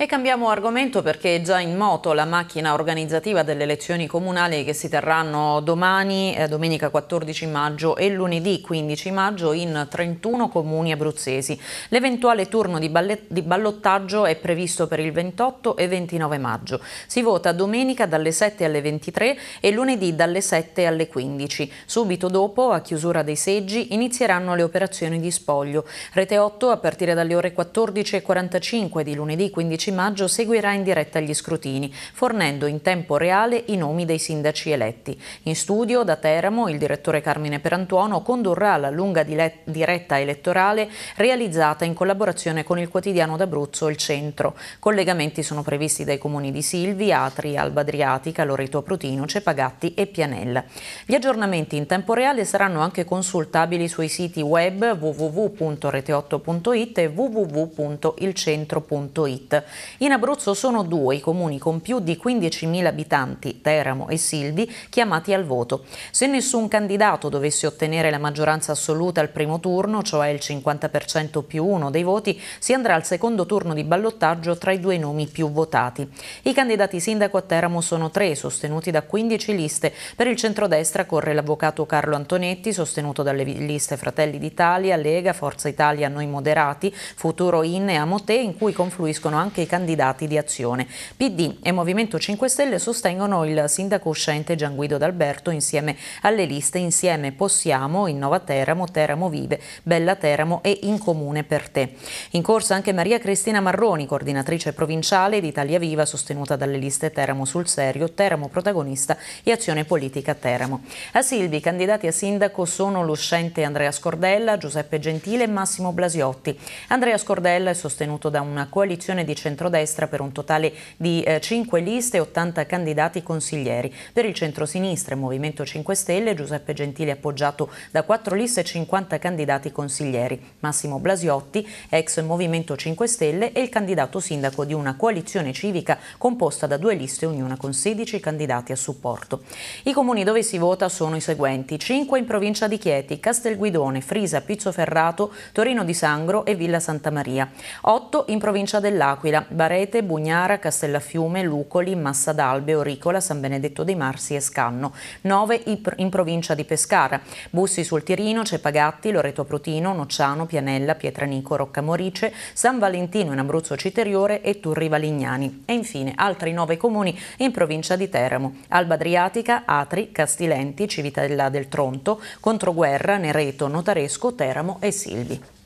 E cambiamo argomento perché è già in moto la macchina organizzativa delle elezioni comunali che si terranno domani, eh, domenica 14 maggio e lunedì 15 maggio in 31 comuni abruzzesi. L'eventuale turno di, di ballottaggio è previsto per il 28 e 29 maggio. Si vota domenica dalle 7 alle 23 e lunedì dalle 7 alle 15. Subito dopo, a chiusura dei seggi, inizieranno le operazioni di spoglio. Rete 8 a partire dalle ore 14 e 45 di lunedì 15 16 maggio seguirà in diretta gli scrutini, fornendo in tempo reale i nomi dei sindaci eletti. In studio da Teramo il direttore Carmine Perantuono condurrà la lunga diretta elettorale realizzata in collaborazione con il quotidiano d'Abruzzo Il Centro. Collegamenti sono previsti dai comuni di Silvi, Atri, Alba Adriatica, Loreto Prutino, Cepagatti e Pianella. Gli aggiornamenti in tempo reale saranno anche consultabili sui siti web www.rete8.it e www.ilcentro.it. In Abruzzo sono due i comuni con più di 15.000 abitanti, Teramo e Silvi, chiamati al voto. Se nessun candidato dovesse ottenere la maggioranza assoluta al primo turno, cioè il 50% più uno dei voti, si andrà al secondo turno di ballottaggio tra i due nomi più votati. I candidati sindaco a Teramo sono tre, sostenuti da 15 liste. Per il centrodestra corre l'avvocato Carlo Antonetti, sostenuto dalle liste Fratelli d'Italia, Lega, Forza Italia, Noi Moderati, Futuro Inne e Amotè, in cui confluiscono anche i candidati di azione. PD e Movimento 5 Stelle sostengono il sindaco uscente Gian Guido D'Alberto insieme alle liste Insieme Possiamo, Innova Teramo, Teramo Vive, Bella Teramo e In Comune per Te. In corsa anche Maria Cristina Marroni, coordinatrice provinciale di Italia Viva, sostenuta dalle liste Teramo sul serio, Teramo protagonista e Azione Politica Teramo. A Silvi i candidati a sindaco sono l'uscente Andrea Scordella, Giuseppe Gentile e Massimo Blasiotti. Andrea Scordella è sostenuto da una coalizione di centro centrodestra per un totale di 5 eh, liste e 80 candidati consiglieri. Per il centrosinistra e Movimento 5 Stelle Giuseppe Gentile appoggiato da 4 liste e 50 candidati consiglieri. Massimo Blasiotti, ex Movimento 5 Stelle, è il candidato sindaco di una coalizione civica composta da due liste, ognuna con 16 candidati a supporto. I comuni dove si vota sono i seguenti, 5 in provincia di Chieti, Castelguidone, Frisa, Pizzoferrato, Torino di Sangro e Villa Santa Maria, 8 in provincia dell'Aquila, Barete, Bugnara, Castellafiume, Lucoli, Massa d'Albe, Oricola, San Benedetto dei Marsi e Scanno, 9 in provincia di Pescara, Bussi sul Tirino, Cepagatti, Loreto Prutino, Nocciano, Pianella, Pietranico, Roccamorice, San Valentino in Abruzzo Citeriore e Turri Valignani e infine altri 9 comuni in provincia di Teramo, Alba Adriatica, Atri, Castilenti, Civitella del Tronto, Controguerra, Nereto, Notaresco, Teramo e Silvi.